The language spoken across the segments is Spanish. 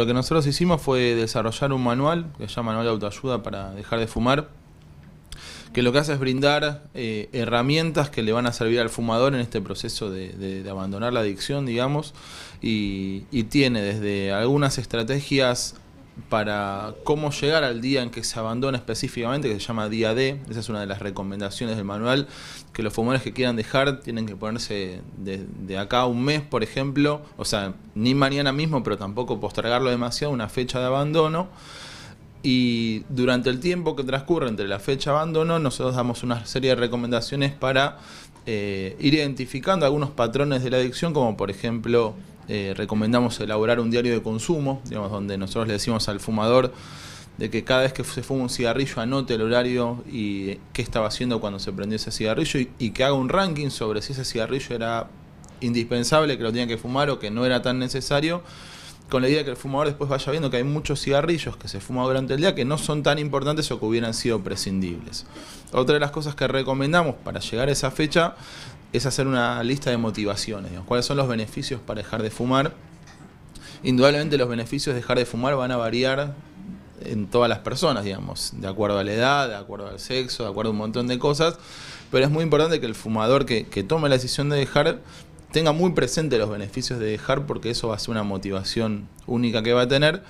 Lo que nosotros hicimos fue desarrollar un manual, que se llama Manual de Autoayuda para dejar de fumar, que lo que hace es brindar eh, herramientas que le van a servir al fumador en este proceso de, abandonar la adicción, digamos, y, tiene desde algunas estrategias para cómo llegar al día en que se abandona específicamente, que se llama día D. Esa es una de las recomendaciones del manual, que los fumadores que quieran dejar tienen que ponerse de, acá a un mes, por ejemplo, o sea, ni mañana mismo, pero tampoco postergarlo demasiado, una fecha de abandono. Y durante el tiempo que transcurre entre la fecha de abandono, nosotros damos una serie de recomendaciones para eh, ir identificando algunos patrones de la adicción, como por ejemplo eh, recomendamos elaborar un diario de consumo, digamos, donde nosotros le decimos al fumador de que cada vez que se fuma un cigarrillo anote el horario y qué estaba haciendo cuando se prendió ese cigarrillo y, y que haga un ranking sobre si ese cigarrillo era indispensable, que lo tenía que fumar o que no era tan necesario con la idea que el fumador después vaya viendo que hay muchos cigarrillos que se fuman durante el día que no son tan importantes o que hubieran sido prescindibles. Otra de las cosas que recomendamos para llegar a esa fecha es hacer una lista de motivaciones, cuáles son los beneficios para dejar de fumar. Indudablemente los beneficios de dejar de fumar van a variar en todas las personas, digamos, de acuerdo a la edad, de acuerdo al sexo, de acuerdo a un montón de cosas, pero es muy importante que el fumador que tome la decisión de dejar tenga muy presente los beneficios de dejar porque eso va a ser una motivación única que va a tener.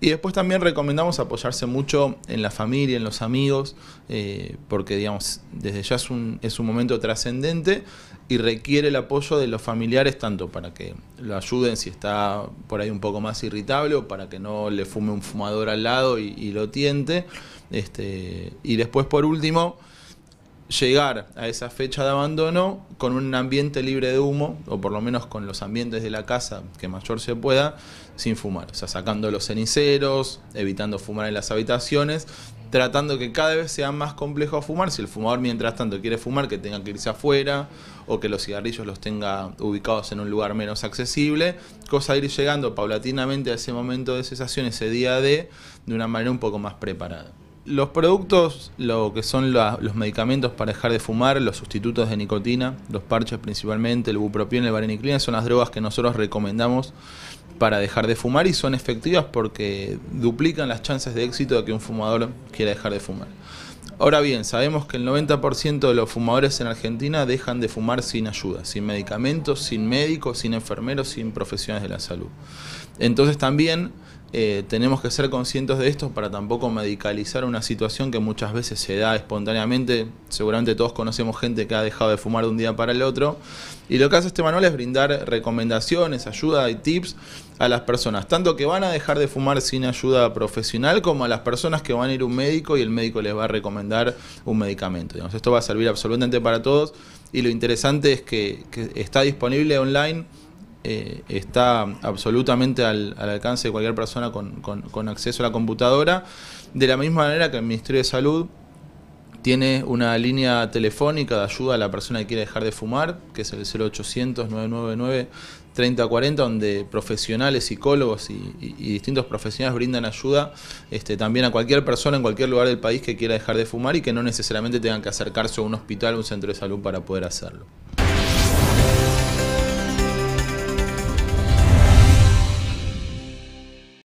Y después también recomendamos apoyarse mucho en la familia, en los amigos, eh, porque digamos, desde ya es un, momento trascendente y requiere el apoyo de los familiares tanto para que lo ayuden si está por ahí un poco más irritable o para que no le fume un fumador al lado y, lo tiente. Este, y después por último, llegar a esa fecha de abandono con un ambiente libre de humo, o por lo menos con los ambientes de la casa que mayor se pueda, sin fumar. O sea, sacando los ceniceros, evitando fumar en las habitaciones, tratando que cada vez sea más complejo fumar. Si el fumador mientras tanto quiere fumar, que tenga que irse afuera, o que los cigarrillos los tenga ubicados en un lugar menos accesible, cosa de ir llegando paulatinamente a ese momento de cesación, ese día de, de una manera un poco más preparada los productos, lo que son los medicamentos para dejar de fumar, los sustitutos de nicotina, los parches principalmente, el bupropión, el vareniclina, son las drogas que nosotros recomendamos para dejar de fumar y son efectivas porque duplican las chances de éxito de que un fumador quiera dejar de fumar. Ahora bien, sabemos que el 90% de los fumadores en Argentina dejan de fumar sin ayuda, sin medicamentos, sin médicos, sin enfermeros, sin profesiones de la salud. Entonces también eh, tenemos que ser conscientes de esto para tampoco medicalizar una situación que muchas veces se da espontáneamente. Seguramente todos conocemos gente que ha dejado de fumar de un día para el otro. Y lo que hace este manual es brindar recomendaciones, ayuda y tips a las personas, tanto que van a dejar de fumar sin ayuda profesional como a las personas que van a ir a un médico y el médico les va a recomendar un medicamento. esto va a servir absolutamente para todos y lo interesante es que está disponible online eh, está absolutamente al, alcance de cualquier persona con, acceso a la computadora. De la misma manera que el Ministerio de Salud tiene una línea telefónica de ayuda a la persona que quiere dejar de fumar, que es el 0800-999-3040, donde profesionales, psicólogos y, distintos profesionales brindan ayuda este, también a cualquier persona en cualquier lugar del país que quiera dejar de fumar y que no necesariamente tengan que acercarse a un hospital o un centro de salud para poder hacerlo.